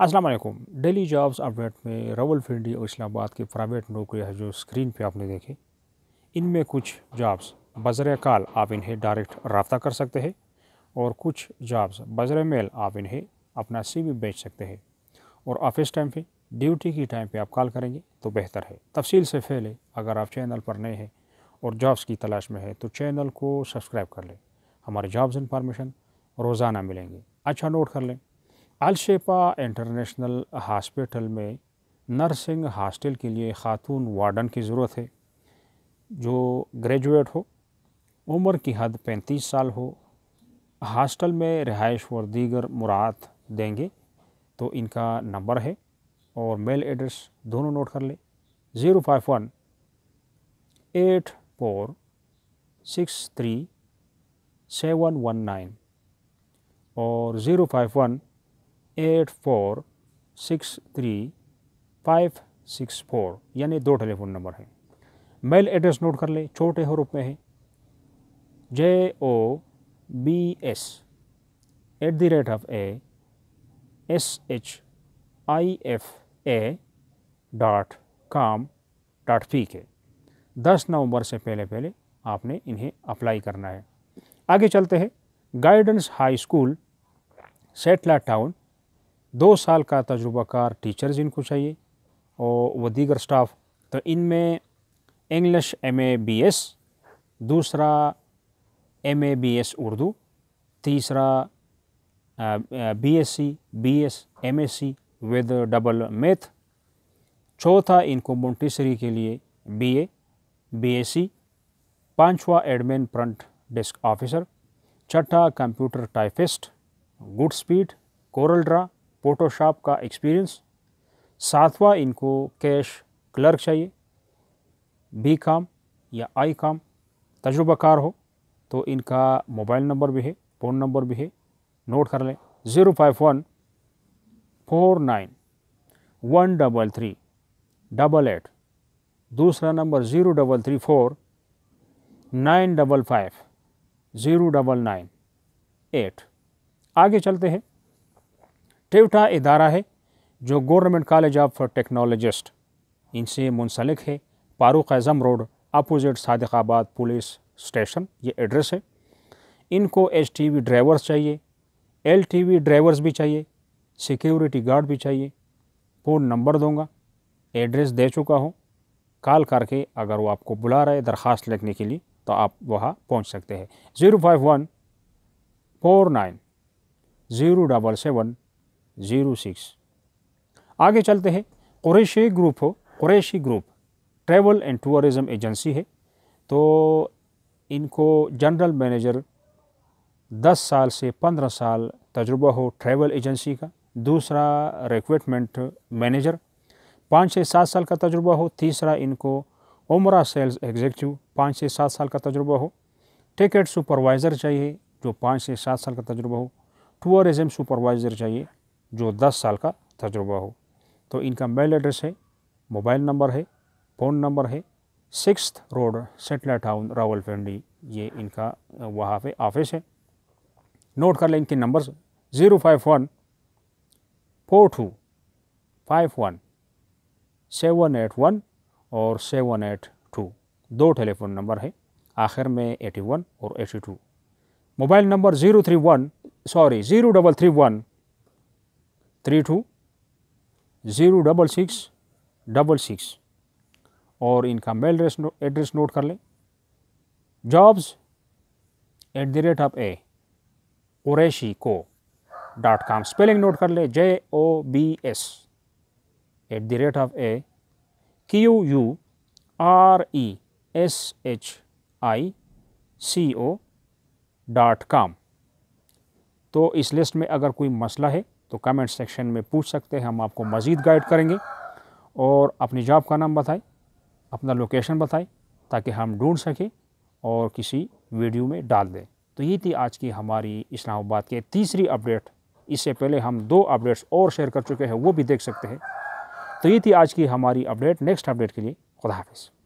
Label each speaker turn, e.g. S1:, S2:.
S1: Aslam daily jobs update में रावलपिंडी और इस्लामाबाद की प्राइवेट नौकरियाँ जो स्क्रीन पे आपने देखे इनमें कुछ जॉब्स बजर काल आप इन्हें डायरेक्ट रबता कर सकते हैं और कुछ जॉब्स बजर मेल आप इन्हें अपना सी बेच सकते हैं और ऑफिस टाइम पे ड्यूटी की टाइम पे आप कॉल करेंगे तो बेहतर है तफसील से पहले अगर आप चैनल पर नए हैं और जॉब्स की तलाश में है तो चैनल को सब्सक्राइब कर लें हमारे जॉब्स इन्फॉर्मेशन रोज़ाना मिलेंगे अच्छा नोट कर लें अलशेपा इंटरनेशनल हॉस्पिटल में नर्सिंग हॉस्टल के लिए खातून वार्डन की ज़रूरत है जो ग्रेजुएट हो उम्र की हद 35 साल हो हॉस्टल में रहाइश और दीगर मुराद देंगे तो इनका नंबर है और मेल एड्रेस दोनों नोट कर लें zero five one eight four six three seven one nine और zero five one eight four six three five six four यानी दो टेलीफोन नंबर हैं मेल एड्रेस नोट कर ले छोटे हरूप में है J O B S at the rate of A S H I F A dot com dot P K दस नवंबर से पहले पहले आपने इन्हें अप्लाई करना है आगे चलते हैं guidance high school satellite town दो साल का तजुर्बाकार टीचर जिनको चाहिए और वह दीगर स्टाफ तो इनमें English M A B S दूसरा M A B S Urdu तीसरा B S C B S M S C with double math चौथा इनको मोन्टेसरी के लिए B A B S C पाँचवा एडमिन फ्रंट डेस्क ऑफिसर छठा computer typist good speed Corel draw Photoshop का experience सातवां इनको कैश क्लर्क चाहिए बी काम या आई काम तजुर्बाकार हो तो इनका मोबाइल नंबर भी है फ़ोन नंबर भी है नोट कर लें zero five one four nine one double three double eight दूसरा नंबर zero double three four nine double five zero double nine eight आगे चलते हैं टेवटा इदारा है जो गवर्नमेंट कॉलेज ऑफ टेक्नोलॉजिस्ट इनसे मुंसलिक है Farooq Azam road opposite Sadiqabad police station ये एड्रेस है इनको एच टी वी ड्राइवर्स चाहिए एल टी वी ड्राइवर्स भी चाहिए सिक्योरिटी गार्ड भी चाहिए फ़ोन नंबर दूंगा एड्रेस दे चुका हूँ कॉल करके अगर वो आपको बुला रहे दरख्वास्त लिखने के लिए तो आप वहाँ पहुँच सकते हैं zero five one four nine zero double seven zero six आगे चलते हैं क्रेशी ग्रुप हो Qureshi group travel and tourism agency है तो इनको जनरल मैनेजर दस साल से पंद्रह साल तजुर्बा हो ट्रैवल एजेंसी का दूसरा रिक्रूटमेंट मैनेजर पाँच से सात साल का तजुर्बा हो तीसरा इनको उमरा सेल्स एग्जीक्यूटिव पाँच से सात साल का तजुर्बा हो टिकट सुपरवाइज़र चाहिए जो पाँच से सात साल का तजुर्बा हो टूरिज़म सुपरवाइज़र चाहिए जो 10 साल का तजुर्बा हो तो इनका मेल एड्रेस है मोबाइल नंबर है फ़ोन नंबर है six road satellite town Rawal Rawalpindi ये इनका वहाँ पे ऑफिस है नोट कर लें इनके number zero five one four two five one seven eight one और सेवन एट टू दो टेलीफोन नंबर है आखिर में एटी वन और eighty two mobile number zero three one sorry zero double three one three two zero double six double six और इनका mail address note कर लें jobs at the rate of A Qureshi co dot com spelling note कर ले J O B S at the rate of A Q U R E S H I C O dot com तो इस list में अगर कोई मसला है तो कमेंट सेक्शन में पूछ सकते हैं हम आपको मज़ीद गाइड करेंगे और अपनी जॉब का नाम बताएं अपना लोकेशन बताएं ताकि हम ढूंढ सकें और किसी वीडियो में डाल दें तो ये थी आज की हमारी इस्लामाबाद के तीसरी अपडेट इससे पहले हम दो अपडेट्स और शेयर कर चुके हैं वो भी देख सकते हैं तो ये थी आज की हमारी अपडेट नेक्स्ट अपडेट के लिए खुदा हाफिज़